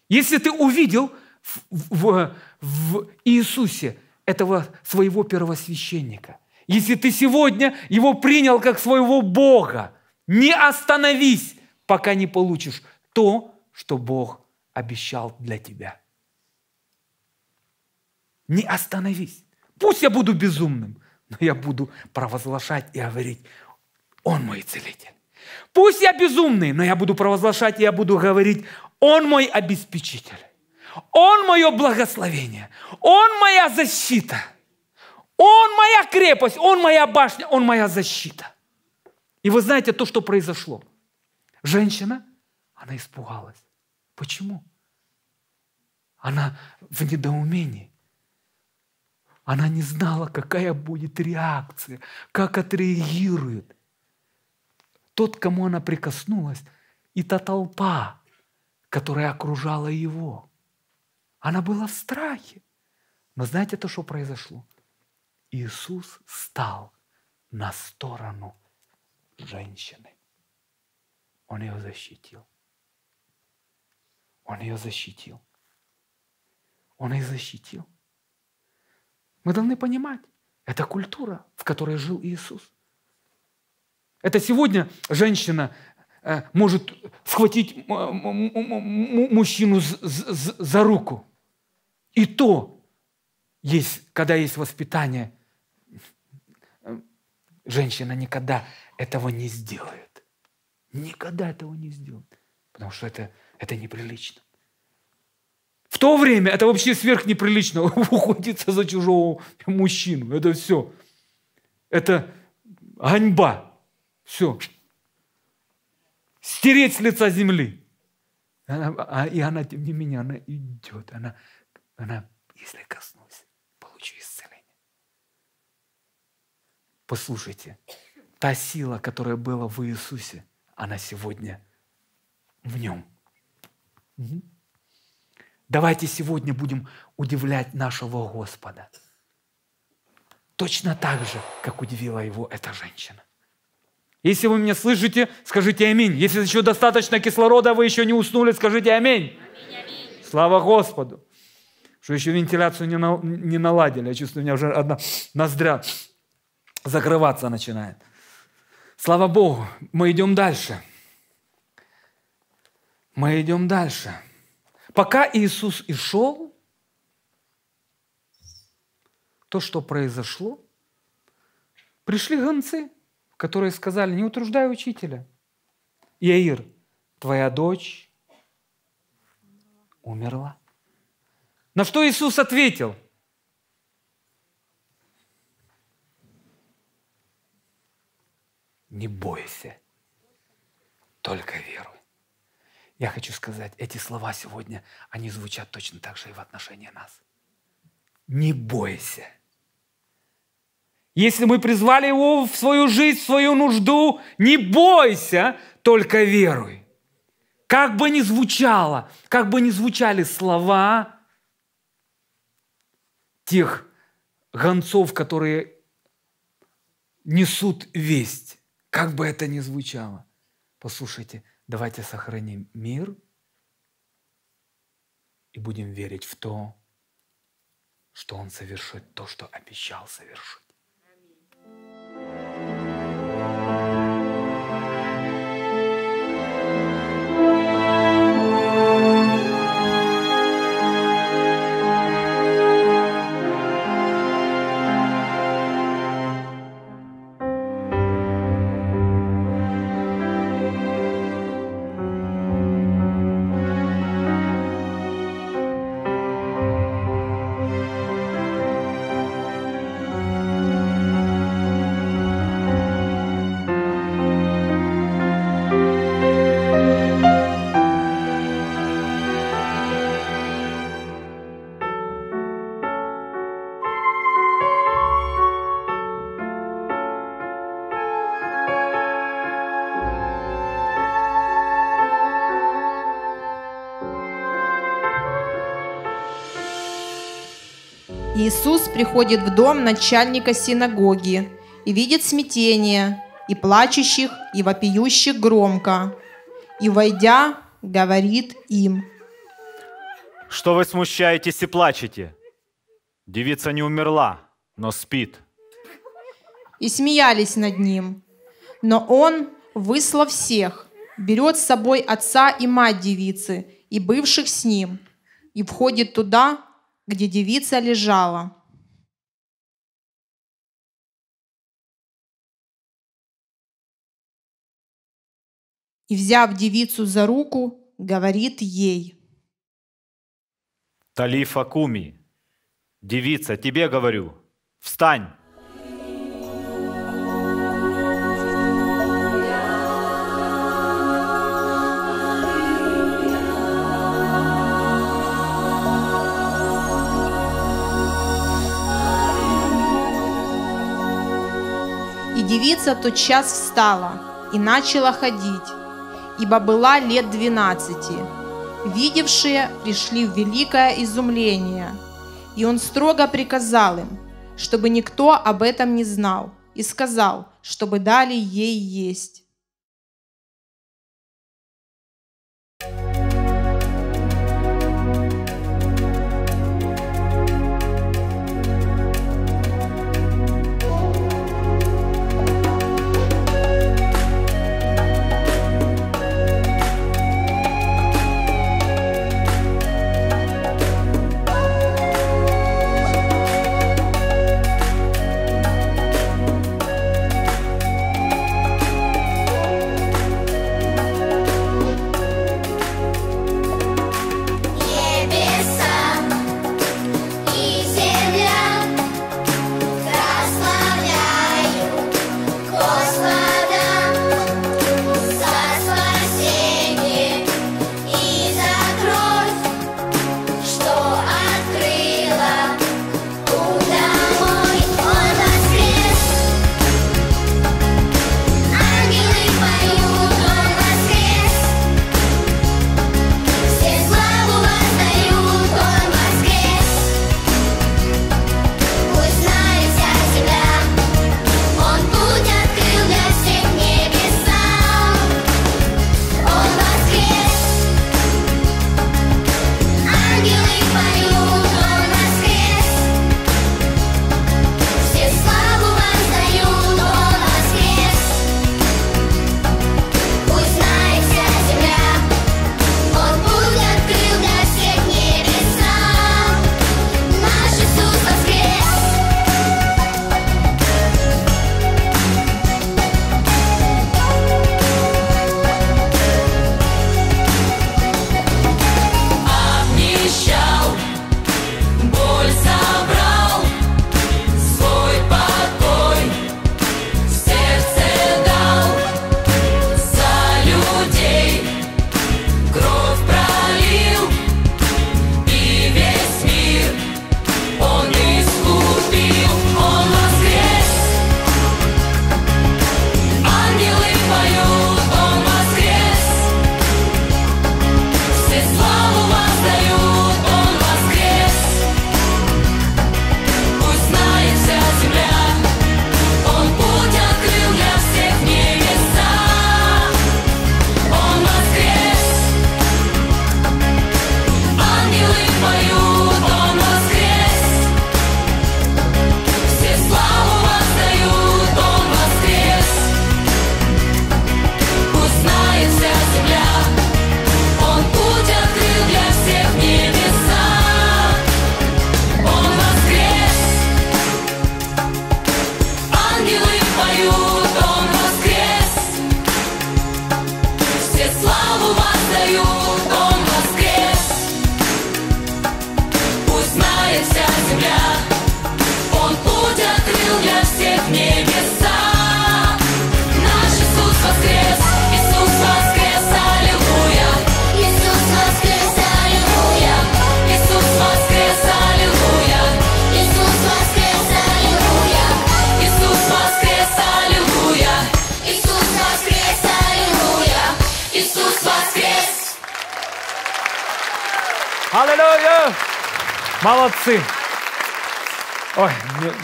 Если ты увидел в, в, в Иисусе этого своего первосвященника, если ты сегодня его принял как своего Бога, не остановись, пока не получишь то, что Бог обещал для тебя – не остановись. Пусть я буду безумным, но я буду провозглашать и говорить, Он мой целитель. Пусть я безумный, но я буду провозглашать, и я буду говорить, Он мой обеспечитель. Он мое благословение. Он моя защита. Он моя крепость. Он моя башня. Он моя защита. И вы знаете то, что произошло. Женщина, она испугалась. Почему? Она в недоумении. Она не знала, какая будет реакция, как отреагирует. Тот, кому она прикоснулась, и та толпа, которая окружала его. Она была в страхе. Но знаете то, что произошло? Иисус стал на сторону женщины. Он ее защитил. Он ее защитил. Он ее защитил. Мы должны понимать, это культура, в которой жил Иисус. Это сегодня женщина э, может схватить мужчину за руку. И то, есть, когда есть воспитание, женщина никогда этого не сделает. Никогда этого не сделает. Потому что это, это неприлично. В то время это вообще сверхнеприлично уходиться за чужого мужчину. Это все. Это ганьба. Все. Стереть с лица земли. Она, а, и она, тем не менее, она идет. Она, она, если коснусь, получу исцеление. Послушайте, та сила, которая была в Иисусе, она сегодня в нем. Угу. Давайте сегодня будем удивлять нашего Господа. Точно так же, как удивила его эта женщина. Если вы меня слышите, скажите аминь. Если еще достаточно кислорода, вы еще не уснули, скажите аминь. аминь, аминь. Слава Господу. Что еще вентиляцию не, на, не наладили. Я чувствую, у меня уже одна ноздря закрываться начинает. Слава Богу, мы идем дальше. Мы идем дальше. Пока Иисус и шел, то, что произошло, пришли гонцы, которые сказали, не утруждай учителя. Яир, твоя дочь умерла. На что Иисус ответил? Не бойся, только веру. Я хочу сказать, эти слова сегодня, они звучат точно так же и в отношении нас. Не бойся. Если мы призвали его в свою жизнь, в свою нужду, не бойся, только веруй. Как бы ни звучало, как бы ни звучали слова тех гонцов, которые несут весть, как бы это ни звучало, послушайте – Давайте сохраним мир и будем верить в то, что Он совершит то, что обещал совершить. приходит в дом начальника синагоги и видит смятение, и плачущих, и вопиющих громко. И, войдя, говорит им. «Что вы смущаетесь и плачете? Девица не умерла, но спит». И смеялись над ним. Но он, выслав всех, берет с собой отца и мать девицы и бывших с ним, и входит туда, где девица лежала. и, взяв девицу за руку, говорит ей. Талифа Куми, девица, тебе говорю, встань! И девица тотчас встала и начала ходить, ибо была лет двенадцати. Видевшие пришли в великое изумление, и он строго приказал им, чтобы никто об этом не знал, и сказал, чтобы дали ей есть.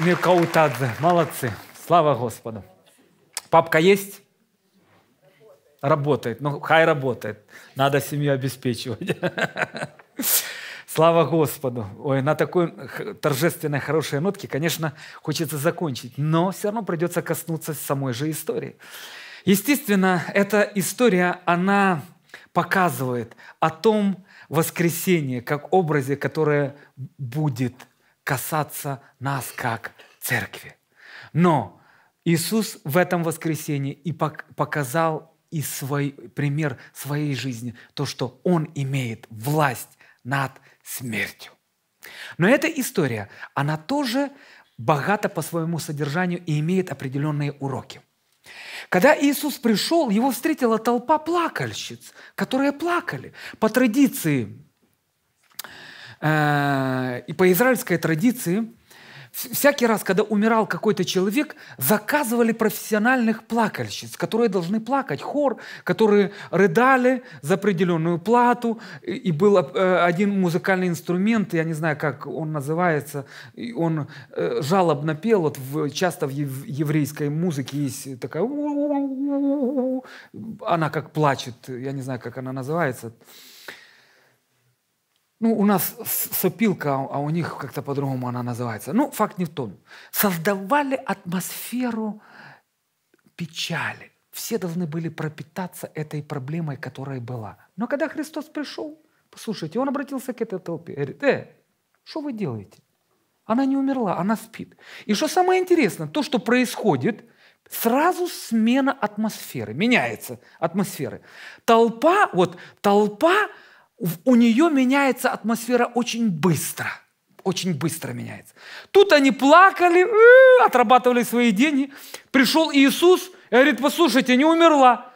Микаутадзе. Молодцы. Слава Господу. Папка есть? Работает. Ну, хай работает. Надо семью обеспечивать. Слава Господу! Ой, на такой торжественной, хорошей нотке, конечно, хочется закончить, но все равно придется коснуться самой же истории. Естественно, эта история, она показывает о том воскресении, как образе, которое будет касаться нас как церкви. Но Иисус в этом воскресении и показал и свой пример своей жизни, то, что Он имеет власть над смертью. Но эта история, она тоже богата по своему содержанию и имеет определенные уроки. Когда Иисус пришел, его встретила толпа плакальщиц, которые плакали. По традиции Э, и по израильской традиции всякий раз, когда умирал какой-то человек, заказывали профессиональных плакальщиц, которые должны плакать, хор, которые рыдали за определенную плату, и был э, один музыкальный инструмент, я не знаю, как он называется, он э, жалобно пел, вот часто в еврейской музыке есть такая, она как плачет, я не знаю, как она называется, ну, у нас сопилка, а, а у них как-то по-другому она называется. Ну, факт не в том. Создавали атмосферу печали. Все должны были пропитаться этой проблемой, которая была. Но когда Христос пришел, послушайте, он обратился к этой толпе. и Говорит, э, что вы делаете? Она не умерла, она спит. И что самое интересное, то, что происходит, сразу смена атмосферы, меняется атмосферы. Толпа, вот толпа у нее меняется атмосфера очень быстро. Очень быстро меняется. Тут они плакали, э, отрабатывали свои деньги. Пришел Иисус и говорит, послушайте, не умерла.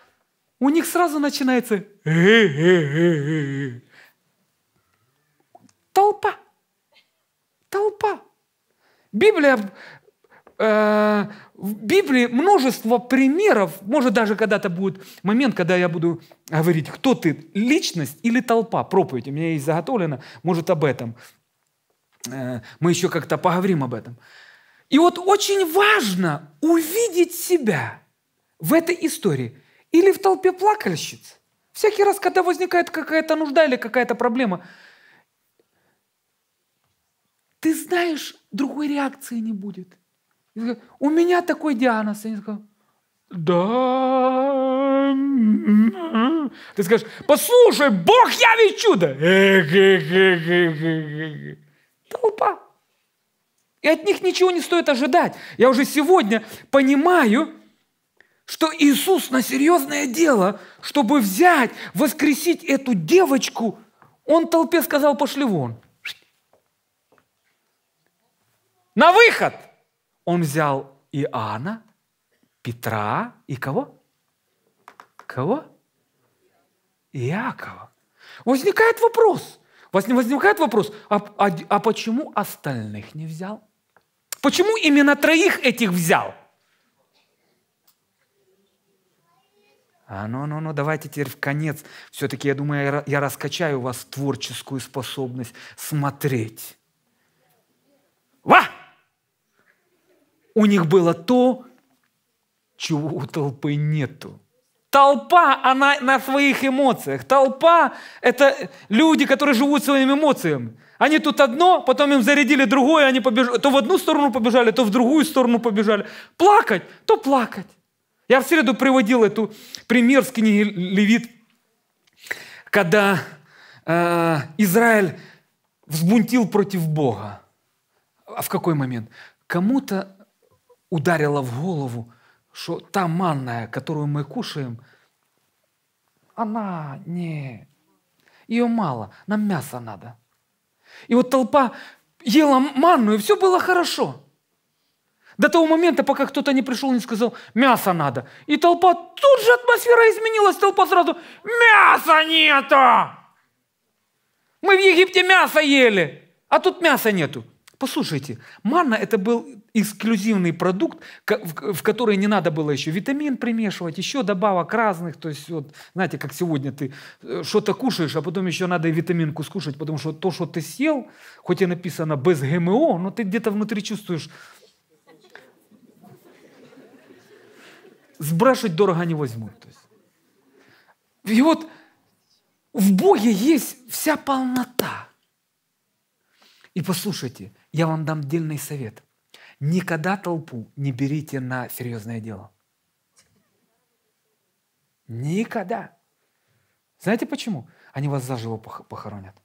У них сразу начинается толпа. Толпа. Библия Э, в Библии множество примеров, может даже когда-то будет момент, когда я буду говорить, кто ты, личность или толпа, проповедь у меня есть заготовлена, может об этом. Э, мы еще как-то поговорим об этом. И вот очень важно увидеть себя в этой истории или в толпе плакальщиц. Всякий раз, когда возникает какая-то нужда или какая-то проблема, ты знаешь, другой реакции не будет – у меня такой диагноз. Они сказал. да. Ты скажешь, послушай, Бог явит чудо. Толпа. И от них ничего не стоит ожидать. Я уже сегодня понимаю, что Иисус на серьезное дело, чтобы взять, воскресить эту девочку, он толпе сказал, пошли вон. На выход! Он взял Иоанна, Петра и кого? Кого? Иакова. Возникает вопрос. Возникает вопрос, а, а, а почему остальных не взял? Почему именно троих этих взял? А ну, ну, ну, давайте теперь в конец. Все-таки, я думаю, я раскачаю у вас творческую способность смотреть у них было то, чего у толпы нету. Толпа, она на своих эмоциях. Толпа – это люди, которые живут своими эмоциями. Они тут одно, потом им зарядили другое, они побежали. То в одну сторону побежали, то в другую сторону побежали. Плакать, то плакать. Я в среду приводил эту пример с книги Левит, когда э, Израиль взбунтил против Бога. А в какой момент? Кому-то ударило в голову, что та манная, которую мы кушаем, она не... Ее мало, нам мясо надо. И вот толпа ела манну, и все было хорошо. До того момента, пока кто-то не пришел и не сказал, мясо надо. И толпа, тут же атмосфера изменилась, толпа сразу, мяса нету! Мы в Египте мясо ели, а тут мяса нету. Послушайте, манна – это был эксклюзивный продукт, в который не надо было еще витамин примешивать, еще добавок разных. То есть, вот, знаете, как сегодня ты э, что-то кушаешь, а потом еще надо и витаминку скушать, потому что то, что ты съел, хоть и написано без ГМО, но ты где-то внутри чувствуешь, сбрашивать дорого не возьмут. То есть. И вот в Боге есть вся полнота. И послушайте – я вам дам дельный совет. Никогда толпу не берите на серьезное дело. Никогда. Знаете почему? Они вас заживо похоронят.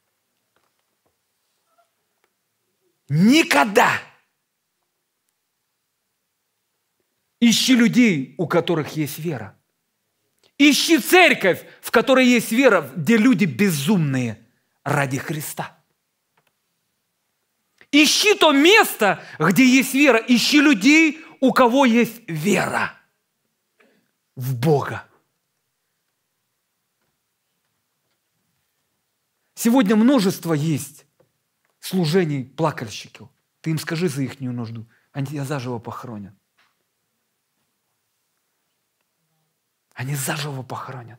Никогда! Ищи людей, у которых есть вера. Ищи церковь, в которой есть вера, где люди безумные ради Христа. Ищи то место, где есть вера. Ищи людей, у кого есть вера в Бога. Сегодня множество есть служений плакальщиков. Ты им скажи за их нужду, они тебя заживо похоронят. Они заживо похоронят.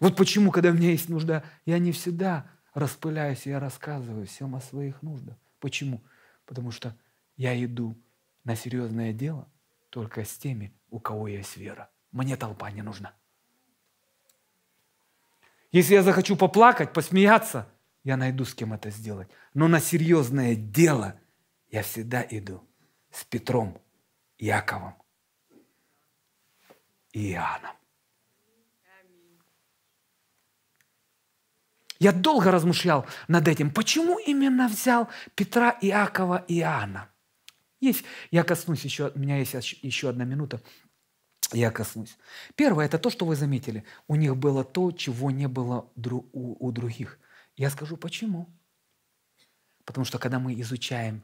Вот почему, когда у меня есть нужда, я не всегда распыляюсь, я рассказываю всем о своих нуждах. Почему? Потому что я иду на серьезное дело только с теми, у кого есть вера. Мне толпа не нужна. Если я захочу поплакать, посмеяться, я найду с кем это сделать. Но на серьезное дело я всегда иду с Петром, Яковом и Иоанном. Я долго размышлял над этим. Почему именно взял Петра, Иакова и Иоанна? Есть, я коснусь еще, у меня есть еще одна минута. Я коснусь. Первое, это то, что вы заметили. У них было то, чего не было у других. Я скажу, почему. Потому что, когда мы изучаем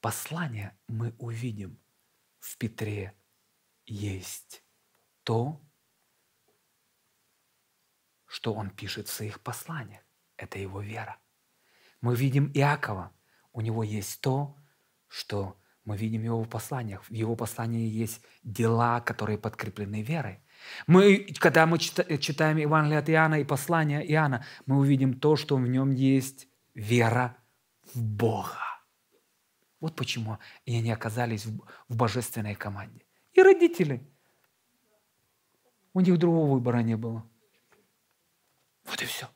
послание, мы увидим, в Петре есть то, что он пишет в своих посланиях. Это его вера. Мы видим Иакова. У него есть то, что мы видим в его посланиях. В его послании есть дела, которые подкреплены верой. Мы, когда мы читаем Евангелие от Иоанна и послание Иоанна, мы увидим то, что в нем есть вера в Бога. Вот почему и они оказались в божественной команде. И родители. У них другого выбора не было. Вот и все.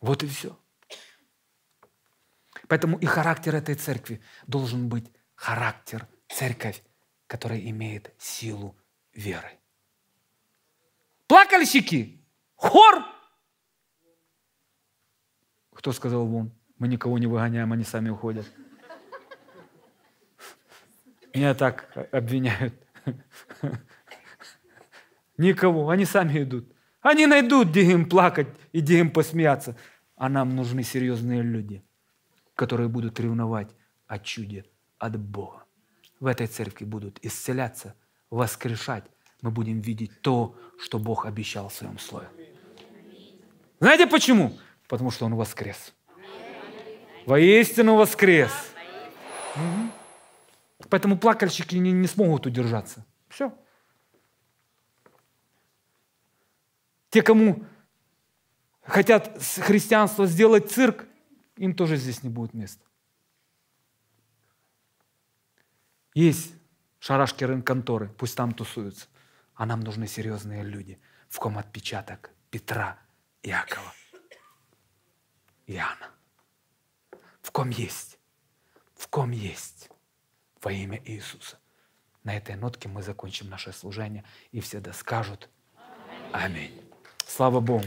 Вот и все. Поэтому и характер этой церкви должен быть характер церковь, которая имеет силу веры. Плакальщики, хор. Кто сказал вон? Мы никого не выгоняем, они сами уходят. Меня так обвиняют. Никого, они сами идут. Они найдут, где им плакать и где им посмеяться. А нам нужны серьезные люди, которые будут ревновать о чуде от Бога. В этой церкви будут исцеляться, воскрешать. Мы будем видеть то, что Бог обещал в своем слове. Знаете почему? Потому что Он воскрес. Воистину воскрес. Угу. Поэтому плакальщики не, не смогут удержаться. Все. Те, кому хотят христианство сделать цирк, им тоже здесь не будет места. Есть шарашки рынконторы, пусть там тусуются. А нам нужны серьезные люди, в ком отпечаток Петра, Якова, Иоанна. В ком есть, в ком есть во имя Иисуса. На этой нотке мы закончим наше служение, и все доскажут. Аминь. Слава Богу!